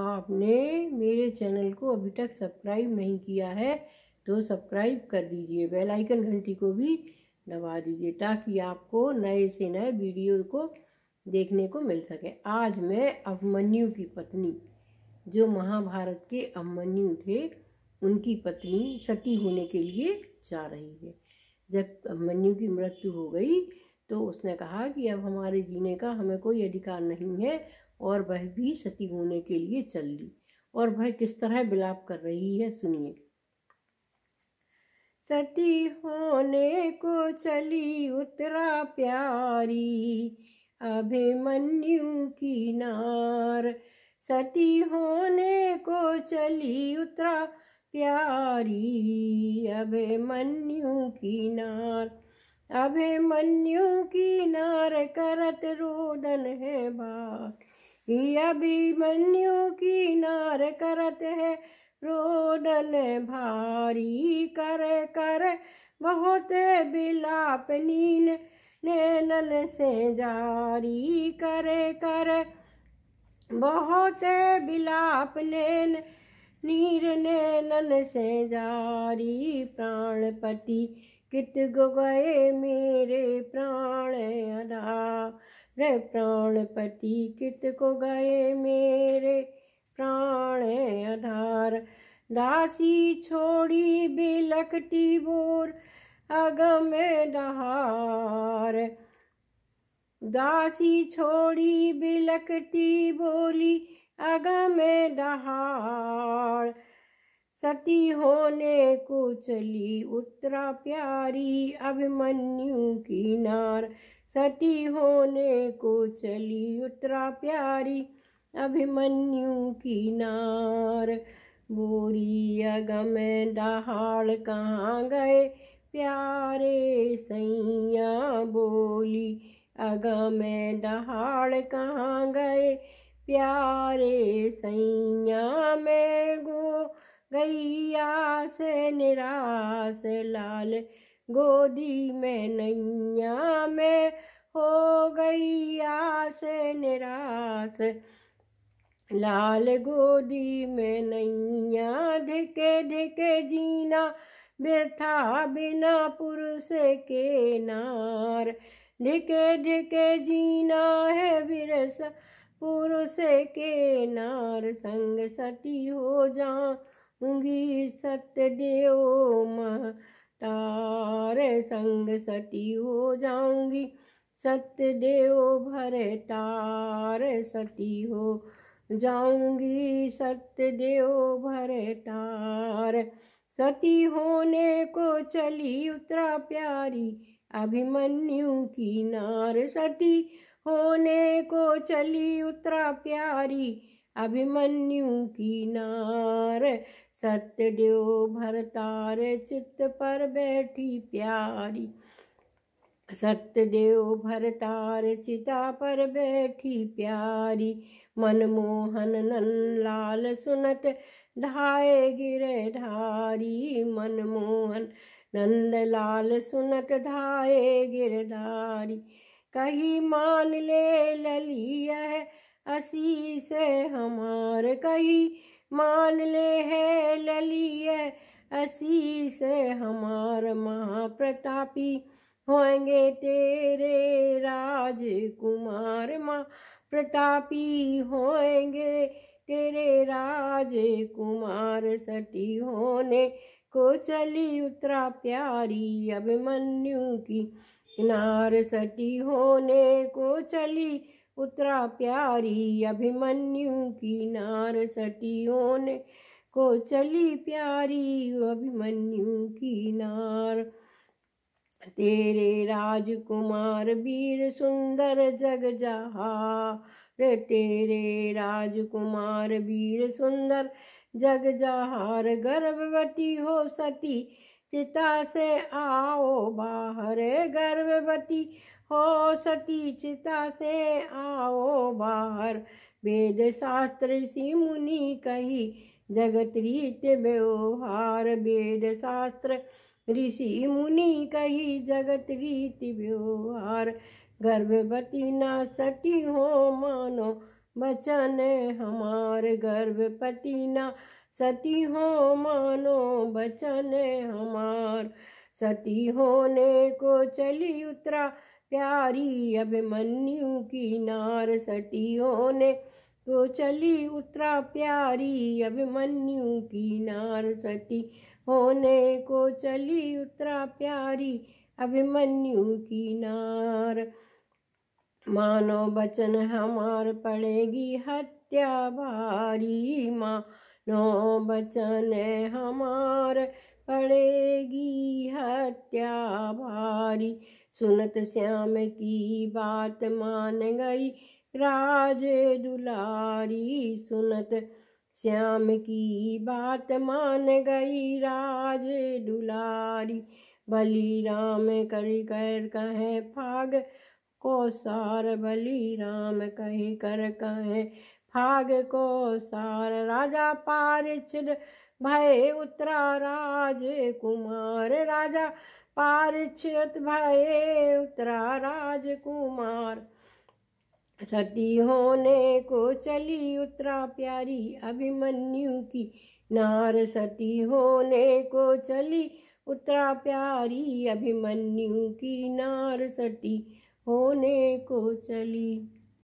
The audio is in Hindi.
आपने मेरे चैनल को अभी तक सब्सक्राइब नहीं किया है तो सब्सक्राइब कर दीजिए बेल आइकन घंटी को भी दबा दीजिए ताकि आपको नए से नए वीडियो को देखने को मिल सके आज मैं अभमन्यु की पत्नी जो महाभारत के अभमन्यु थे उनकी पत्नी सती होने के लिए जा रही है जब अभमन्यु की मृत्यु हो गई तो उसने कहा कि अब हमारे जीने का हमें कोई अधिकार नहीं है और वह भी सती होने के लिए चल ली और वह किस तरह बिलाप कर रही है सुनिए सती होने को चली उतरा प्यारी अभिमन्यु की नार सती होने को चली उतरा प्यारी अभिमन्यु की नार अभिमन्यु की नार करत रोदन है बात ही अभिमन्यु की नार करत है रोदन भारी कर कर बहुत बिलाप नीन नैनन से जारी कर कर बहुत बिलाप नैन नीर नैनन से जारी प्राणपति कित गए मेरे प्राणपति कित को गए मेरे प्राण आधार दासी छोड़ी बिलकटी बोर अगम दहार दासी छोड़ी बिलकटी बोली अगम दहार सती होने कुचली उतरा प्यारी अभिमन्यु की नार सती होने को चली उतरा प्यारी अभिमन्यु की नार बोरी अगम दहाड़ कहाँ गए प्यारे सैया बोली अगम दहाड़ कहाँ गए प्यारे सैया में गो गैया से निराश लाल गोदी में नैया में हो गई आस निराश लाल गोदी में नैया धिके धिके जीना बिरथा बिना पुरुष के नार धिके धिके जीना है विरस पुरुष के नार संग सती हो जाऊंगी देव तार संग सती हो जाऊंगी सत्यदेव भरे तार सती हो जाऊंगी सत्यदेव भरे तार सती होने को चली उतरा प्यारी अभिमन्यु की नार सती होने को चली उतरा प्यारी अभिमन्यु की नार सत्यदेव भरतार चित्त पर बैठी प्यारी सत्यदेव भरतार चिता पर बैठी प्यारी मनमोहन नन लाल सुनत धाये गिरे धारी मनमोहन नंद लाल सुनत धाये गिरधारी कही मान ले ललिया है से हमार कही मान ले है ललिया से हमार महाप्रतापी होंगे तेरे राजकुमार माँ प्रतापी होंगे तेरे राजकुमार सटी होने को चली उतरा प्यारी अभिमन्यु की किनार सटी होने को चली उतरा प्यारी अभिमन्यु की नार सटी होने को चली प्यारी अभिमन्यु की नार तेरे राजकुमार वीर सुंदर जग जहार तेरे राजकुमार वीर सुंदर जग जहार गर्भवती हो सती चिता से आओ बाहर गर्भवती हो सती चिता से आओ बाहर वेद शास्त्र सी मुनि कही जगत रीत व्यवहार वेद शास्त्र ऋषि मुनि कही जगत रीत व्यवहार गर्भवती न सती हो मानो बचन हमार गर्भपति न सती हो मानो बचन हमार सती होने को चली उतरा प्यारी अभिमन्यु की नार सती होने तो चली उतरा प्यारी अभिमन्यु की नार सती होने को चली उतरा प्यारी अभिमन्यु की नार मानो बचन हमार पड़ेगी हत्या भारी मानो बचन हमार पड़ेगी हत्या भारी सुनत श्याम की बात मान गई राजे दुलारी सुनत श्याम की बात मान गई राजे दुलारी बलि राम कर कर कहे फाग को सार बलि राम कहे कर कहे फाग को सार राजा पारिछद भय उतरा राजे कुमार राजा पारिछत भय उतरा राज कुमार सती होने को चली उतरा प्यारी अभिमन्यु की नार सती होने को चली उतरा प्यारी अभिमन्यु की नार सती होने को चली